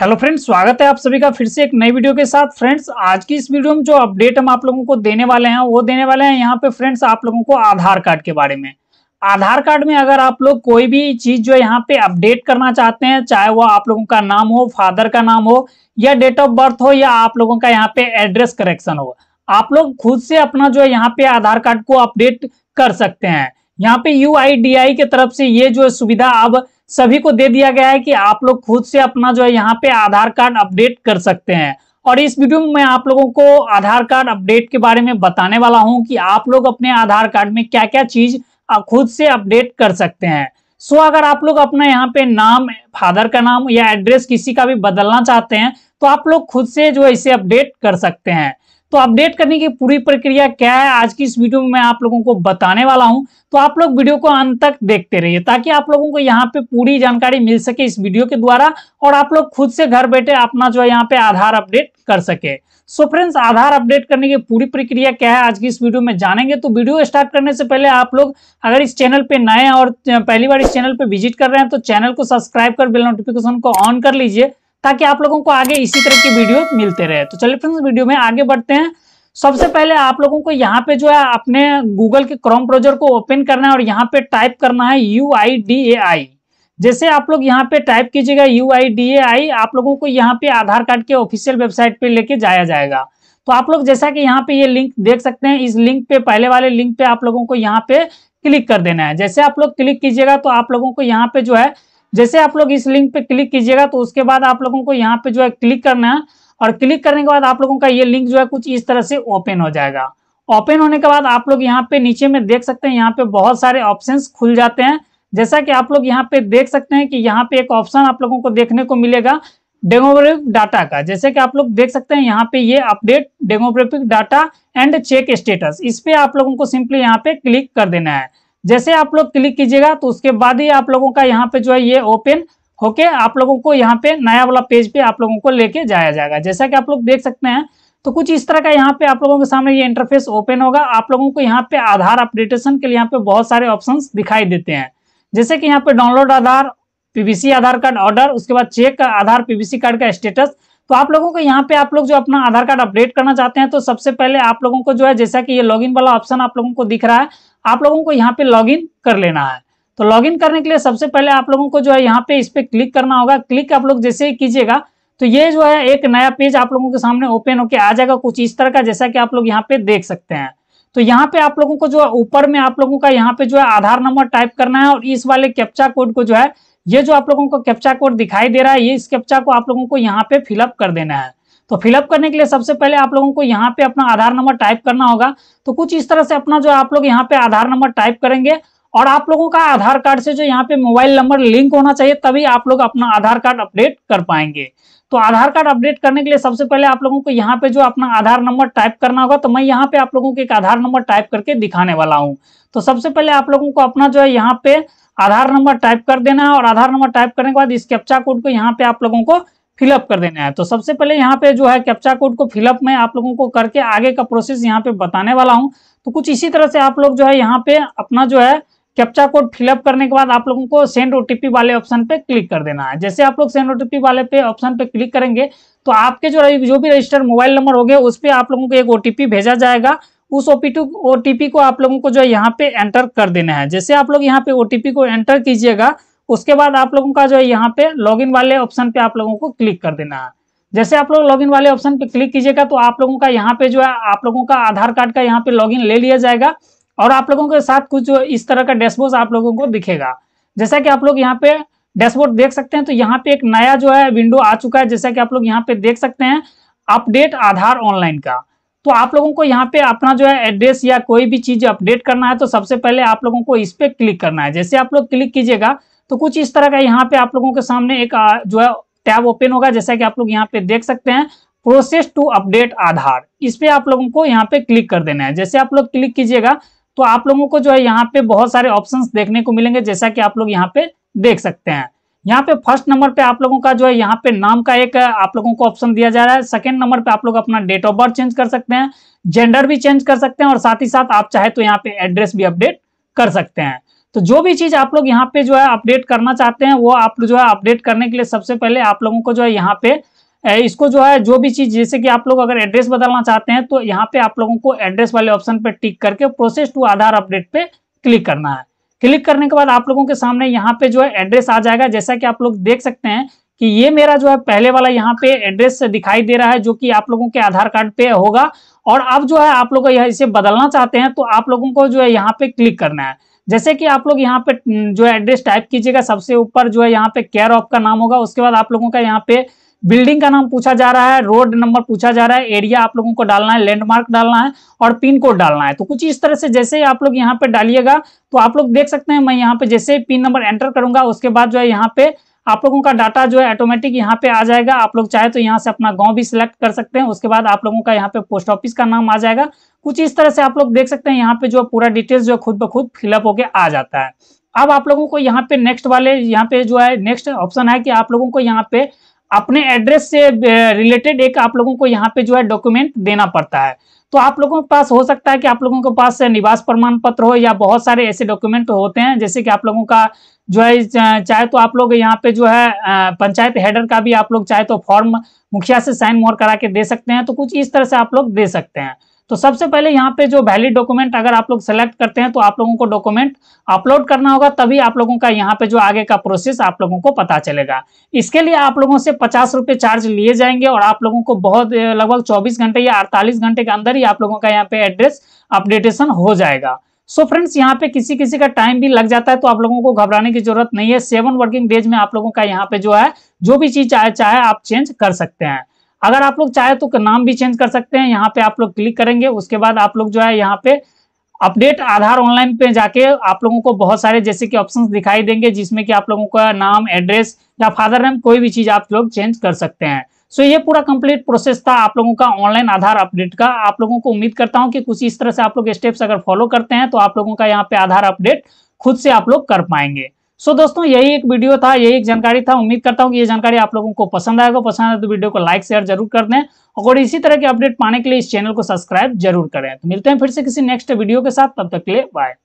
hello friends स्वागत है आप सभी का फिर से एक नई वीडियो के साथ फ्रेंड्स आज की इस वीडियो में जो अपडेट हम आप लोगों को देने वाले हैं वो देने वाले हैं यहाँ पे फ्रेंड्स आप लोगों को आधार कार्ड के बारे में आधार कार्ड में अगर आप लोग कोई भी चीज जो यहाँ पे अपडेट करना चाहते हैं चाहे वो आप लोगों का नाम हो फादर का नाम हो या डेट ऑफ बर्थ हो या आप लोगों का यहाँ पे एड्रेस करेक्शन हो आप लोग खुद से अपना जो है यहाँ पे आधार कार्ड को अपडेट कर सकते हैं यहाँ पे यू के तरफ से ये जो सुविधा अब सभी को दे दिया गया है कि आप लोग खुद से अपना जो है यहाँ पे आधार कार्ड अपडेट कर सकते हैं और इस वीडियो में मैं आप लोगों को आधार कार्ड अपडेट के बारे में बताने वाला हूँ कि आप लोग अपने आधार कार्ड में क्या क्या चीज खुद से अपडेट कर सकते हैं सो so, अगर आप लोग अपना यहाँ पे नाम फादर का नाम या एड्रेस किसी का भी बदलना चाहते हैं तो आप लोग खुद से जो है इसे अपडेट कर सकते हैं तो अपडेट करने की पूरी प्रक्रिया क्या है आज की इस वीडियो में मैं आप लोगों को बताने वाला हूं तो आप लोग वीडियो को अंत तक देखते रहिए ताकि आप लोगों को यहाँ पे पूरी जानकारी मिल सके इस वीडियो के द्वारा और आप लोग खुद से घर बैठे अपना जो है यहाँ पे आधार अपडेट कर सके so so friends Aadhaar update करने की पूरी प्रक्रिया क्या है आज की इस वीडियो में जानेंगे तो वीडियो स्टार्ट करने से पहले आप लोग अगर इस चैनल पे नए और पहली बार इस चैनल पे विजिट कर रहे हैं तो चैनल को सब्सक्राइब कर बेल नोटिफिकेशन को ऑन कर लीजिए ताकि आप लोगों को आगे इसी तरह की वीडियो मिलते रहे तो चलिए फ्रेंड्स वीडियो में आगे बढ़ते हैं सबसे पहले आप लोगों को यहाँ पे जो है अपने गूगल के क्रोम ब्राउजर को ओपन करना है और यहाँ पे टाइप करना है यू आई डी ए आई जैसे आप लोग यहाँ पे टाइप कीजिएगा यू आई डी ए आई आप लोगों को यहाँ पे आधार कार्ड के ऑफिशियल वेबसाइट पे लेके जाया जाएगा तो आप लोग जैसा कि यहाँ पे ये लिंक देख सकते हैं इस लिंक पे पहले वाले लिंक पे आप लोगों को यहाँ पे क्लिक कर देना है जैसे आप लोग क्लिक कीजिएगा तो आप लोगों को यहाँ पे जो है जैसे आप लोग इस लिंक पे क्लिक कीजिएगा तो उसके बाद आप लोगों को यहाँ पे जो है क्लिक करना है और क्लिक करने के बाद आप लोगों का ये लिंक जो है कुछ इस तरह से ओपन हो जाएगा ओपन होने के बाद आप लोग यहाँ पे नीचे में देख सकते हैं यहाँ पे बहुत सारे ऑप्शन खुल जाते हैं जैसा कि आप लोग यहाँ पे देख सकते हैं कि यहाँ पे एक ऑप्शन आप लोगों को देखने को मिलेगा डेमोग्राफिक डाटा का जैसे कि आप लोग देख सकते हैं यहाँ पे ये update demographic data and check status इस पे आप लोगों को सिंपली यहाँ पे क्लिक कर देना है जैसे आप लोग क्लिक कीजिएगा तो उसके बाद ही आप लोगों का यहाँ पे जो है ये ओपन होके आप लोगों को यहाँ पे नया वाला पेज पे आप लोगों को लेके जाया जाएगा जैसा कि आप लोग देख सकते हैं तो कुछ इस तरह का यहाँ पे आप लोगों के सामने ये इंटरफेस ओपन होगा आप लोगों को यहाँ पे आधार अपडेटेशन के लिए यहाँ पे बहुत सारे ऑप्शन दिखाई देते हैं जैसे कि यहाँ पे download Aadhaar PVC Aadhaar card order उसके बाद चेक का आधार पीवीसी कार्ड का स्टेटस तो आप लोगों को यहाँ पे आप लोग जो अपना आधार कार्ड अपडेट करना चाहते हैं तो सबसे पहले आप लोगों को जो है जैसा कि ये लॉगिन वाला ऑप्शन आप लोगों को दिख रहा है आप लोगों को यहाँ पे लॉग कर लेना है तो लॉग करने के लिए सबसे पहले आप लोगों को जो है यहाँ पे इस पर क्लिक करना होगा क्लिक आप लोग जैसे ही कीजिएगा तो ये जो है एक नया पेज आप लोगों के सामने ओपन होके आ जाएगा कुछ इस तरह का जैसा कि आप लोग यहाँ पे देख सकते हैं तो यहाँ पे आप लोगों को जो है ऊपर में आप लोगों का यहाँ पे जो है आधार नंबर टाइप करना है और इस वाले कैप्चा कोड को जो है ये जो आप लोगों को कैप्चा कोड दिखाई दे रहा है ये इस कैप्चा को आप लोगों को यहाँ पे फिलअप कर देना है तो फिलअप करने के लिए सबसे पहले आप लोगों को यहाँ पे अपना आधार नंबर टाइप करना होगा तो कुछ इस तरह से अपना जो आप लोग यहाँ पे आधार नंबर टाइप करेंगे और आप लोगों का आधार कार्ड से जो यहाँ पे मोबाइल नंबर लिंक होना चाहिए तभी आप लोग अपना आधार कार्ड अपडेट कर पाएंगे तो आधार कार्ड अपडेट करने के लिए सबसे पहले आप लोगों को यहाँ पे जो अपना आधार नंबर टाइप करना होगा तो मैं यहाँ पे आप लोगों को एक आधार नंबर टाइप करके दिखाने वाला हूँ तो सबसे पहले आप लोगों को अपना जो है यहाँ पे आधार नंबर टाइप कर देना है और आधार नंबर टाइप करने के बाद इस कैप्चा कोड को यहाँ पे आप लोगों को फिलअप कर देना है तो सबसे पहले यहाँ पे जो है कैप्चा कोड को फिलअप में आप लोगों को करके आगे का प्रोसेस यहाँ पे बताने वाला हूँ तो कुछ इसी तरह से आप लोग जो है यहाँ पे अपना जो है कैप्चा कोड फिलअप करने के बाद आप लोगों को सेंड ओटीपी वाले ऑप्शन पे क्लिक कर देना है जैसे आप लोग सेंड ओटीपी वाले पे ऑप्शन पे क्लिक करेंगे तो आपके जो जो भी रजिस्टर्ड मोबाइल नंबर हो गए उस पर आप लोगों को एक ओटीपी भेजा जाएगा उस ओटीपी को आप लोगों को जो है यहाँ पे एंटर कर देना है जैसे आप लोग यहाँ पे ओटीपी को एंटर कीजिएगा उसके बाद आप लोगों का जो है यहाँ पे लॉगिन वाले ऑप्शन पे आप लोगों को क्लिक कर देना है जैसे आप लोग लॉगिन वाले ऑप्शन पे क्लिक कीजिएगा तो आप लोगों का यहाँ पे जो है आप लोगों का आधार कार्ड का यहाँ पे लॉगिन ले लिया जाएगा और आप लोगों के साथ कुछ जो इस तरह का डैशबोर्ड आप लोगों को दिखेगा जैसा कि आप लोग यहाँ पे डैशबोर्ड देख सकते हैं तो यहाँ पे एक नया जो है विंडो आ चुका है जैसा कि आप लोग यहाँ पे देख सकते हैं अपडेट आधार ऑनलाइन का तो आप लोगों को यहाँ पे अपना जो है एड्रेस या कोई भी चीज अपडेट करना है तो सबसे पहले आप लोगों को इस पे क्लिक करना है जैसे आप लोग क्लिक कीजिएगा तो कुछ इस तरह का यहाँ पे आप लोगों के सामने एक जो है टैब ओपन होगा जैसा कि आप लोग यहाँ पे देख सकते हैं प्रोसेस टू अपडेट आधार इस पे आप लोगों को यहाँ पे क्लिक कर देना है जैसे आप लोग क्लिक कीजिएगा तो आप लोगों को जो है यहाँ पे बहुत सारे ऑप्शंस देखने को मिलेंगे जैसा कि आप लोग यहाँ पे देख सकते हैं यहाँ पे फर्स्ट नंबर पे आप लोगों का जो है यहाँ पे नाम का एक आप लोगों को ऑप्शन दिया जा रहा है सेकंड नंबर पे आप लोग अपना डेट ऑफ बर्थ चेंज कर सकते हैं जेंडर भी चेंज कर सकते हैं और साथ ही साथ आप चाहे तो यहाँ पे एड्रेस भी अपडेट कर सकते हैं तो जो भी चीज आप लोग यहाँ पे जो है अपडेट करना चाहते हैं वो आप जो है अपडेट करने के लिए सबसे पहले आप लोगों को जो है यहाँ पे इसको जो है जो भी चीज जैसे कि आप लोग अगर एड्रेस बदलना चाहते हैं तो यहाँ पे आप लोगों को एड्रेस वाले ऑप्शन पे टिक करके प्रोसेस टू आधार अपडेट पे क्लिक करना है क्लिक करने के बाद आप लोगों के सामने यहाँ पे जो है एड्रेस आ जाएगा जैसा कि आप लोग देख सकते हैं कि ये मेरा जो है पहले वाला यहाँ पे एड्रेस दिखाई दे रहा है जो कि आप लोगों के आधार कार्ड पे होगा और अब जो है आप लोग इसे बदलना चाहते हैं तो आप लोगों को जो है यहाँ पे क्लिक करना है जैसे कि आप लोग यहाँ पे जो एड्रेस टाइप कीजिएगा सबसे ऊपर जो है यहाँ पे केयर ऑफ का नाम होगा उसके बाद आप लोगों का यहाँ पे बिल्डिंग का नाम पूछा जा रहा है रोड नंबर पूछा जा रहा है एरिया आप लोगों को डालना है लैंडमार्क डालना है और पिन कोड डालना है तो कुछ इस तरह से जैसे ही आप लोग यहाँ पे डालिएगा तो आप लोग देख सकते हैं मैं यहाँ पे जैसे पिन नंबर एंटर करूंगा उसके बाद जो है यहाँ पे आप लोगों का डाटा जो है ऑटोमेटिक यहाँ पे आ जाएगा आप लोग चाहे तो यहाँ से अपना गांव भी सिलेक्ट कर सकते हैं उसके बाद आप लोगों का यहाँ पे पोस्ट ऑफिस का नाम आ जाएगा कुछ इस तरह से आप लोग देख सकते हैं यहाँ पे जो पूरा डिटेल्स जो है खुद ब खुद फिलअप होके आ जाता है अब आप लोगों को यहाँ पे नेक्स्ट वाले यहाँ पे जो है नेक्स्ट ऑप्शन है कि आप लोगों को यहाँ पे अपने एड्रेस से रिलेटेड एक आप लोगों को यहाँ पे जो है डॉक्यूमेंट देना पड़ता है तो आप लोगों के पास हो सकता है कि आप लोगों के पास निवास प्रमाण पत्र हो या बहुत सारे ऐसे डॉक्यूमेंट होते हैं जैसे कि आप लोगों का जो है चाहे तो आप लोग यहाँ पे जो है पंचायत हेडर का भी आप लोग चाहे तो फॉर्म मुखिया से साइन मोर करा के दे सकते हैं तो कुछ इस तरह से आप लोग दे सकते हैं तो सबसे पहले यहाँ पे जो वैलिड डॉक्यूमेंट अगर आप लोग सेलेक्ट करते हैं तो आप लोगों को डॉक्यूमेंट अपलोड करना होगा तभी आप लोगों का यहाँ पे जो आगे का प्रोसेस आप लोगों को पता चलेगा इसके लिए आप लोगों से पचास रुपये चार्ज लिए जाएंगे और आप लोगों को बहुत लगभग चौबीस घंटे या अड़तालीस घंटे के अंदर ही आप लोगों का यहाँ पे एड्रेस अपडेटेशन हो जाएगा सो so फ्रेंड्स यहाँ पे किसी किसी का टाइम भी लग जाता है तो आप लोगों को घबराने की जरूरत नहीं है सेवन वर्किंग डेज में आप लोगों का यहाँ पे जो है जो भी चीज चाहे चाहे आप चेंज कर सकते हैं अगर आप लोग चाहे तो नाम भी चेंज कर सकते हैं यहाँ पे आप लोग क्लिक करेंगे उसके बाद आप लोग जो है यहाँ पे अपडेट आधार ऑनलाइन पे जाके आप लोगों को बहुत सारे जैसे कि ऑप्शंस दिखाई देंगे जिसमें कि आप लोगों का नाम एड्रेस या फादर नेम कोई भी चीज आप लोग चेंज कर सकते हैं सो so, ये पूरा कंप्लीट प्रोसेस था आप लोगों का ऑनलाइन आधार अपडेट का आप लोगों को उम्मीद करता हूँ कि कुछ इस तरह से आप लोग स्टेप्स अगर फॉलो करते हैं तो आप लोगों का यहाँ पे आधार अपडेट खुद से आप लोग कर पाएंगे सो so, दोस्तों यही एक वीडियो था यही एक जानकारी था उम्मीद करता हूँ कि ये जानकारी आप लोगों को पसंद आएगा पसंद आए तो वीडियो को लाइक शेयर जरूर कर दें और इसी तरह के अपडेट पाने के लिए इस चैनल को सब्सक्राइब जरूर करें तो मिलते हैं फिर से किसी नेक्स्ट वीडियो के साथ तब तक के लिए बाय